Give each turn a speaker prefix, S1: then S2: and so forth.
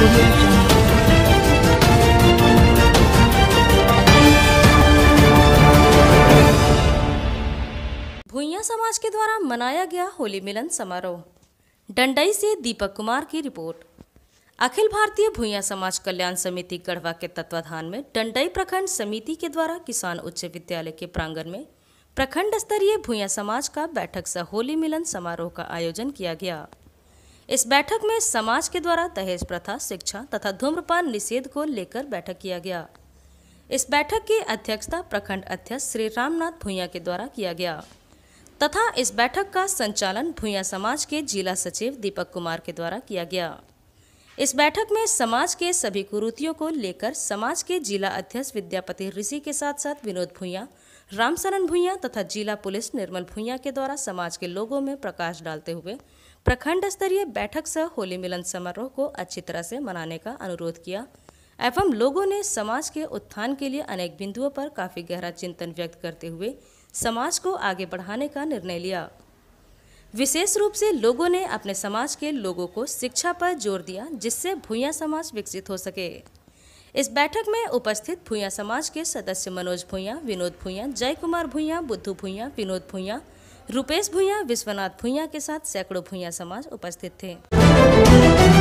S1: भुइया समाज के द्वारा मनाया गया होली मिलन समारोह डंडई से दीपक कुमार की रिपोर्ट अखिल भारतीय भूया समाज कल्याण समिति गढ़वा के तत्वाधान में डंडई प्रखंड समिति के द्वारा किसान उच्च विद्यालय के प्रांगण में प्रखंड स्तरीय भूया समाज का बैठक सह होली मिलन समारोह का आयोजन किया गया इस बैठक में समाज के द्वारा दहेज प्रथा शिक्षा तथा धूम्रपान निषेध को लेकर बैठक किया गया इस बैठक की अध्यक्षता प्रखंड अध्यक्ष श्री रामनाथ भूया के द्वारा किया गया तथा इस बैठक का संचालन भूया समाज के जिला सचिव दीपक कुमार के द्वारा किया गया इस बैठक में समाज के सभी कुरूतियों को लेकर समाज के जिला अध्यक्ष विद्यापति ऋषि के साथ साथ विनोद भूया रामशरण भूया तथा जिला पुलिस निर्मल भूया के द्वारा समाज के लोगों में प्रकाश डालते हुए प्रखंड स्तरीय बैठक सह होली मिलन समारोह को अच्छी तरह से मनाने का अनुरोध किया एवं लोगों ने समाज के उत्थान के लिए अनेक बिंदुओं पर काफ़ी गहरा चिंतन व्यक्त करते हुए समाज को आगे बढ़ाने का निर्णय लिया विशेष रूप से लोगों ने अपने समाज के लोगों को शिक्षा पर जोर दिया जिससे भूया समाज विकसित हो सके इस बैठक में उपस्थित भूया समाज के सदस्य मनोज भूया विनोद भूया जय कुमार भूया बुद्धू भूया विनोद भूया रुपेश भूया विश्वनाथ भूया के साथ सैकड़ों भूया समाज उपस्थित थे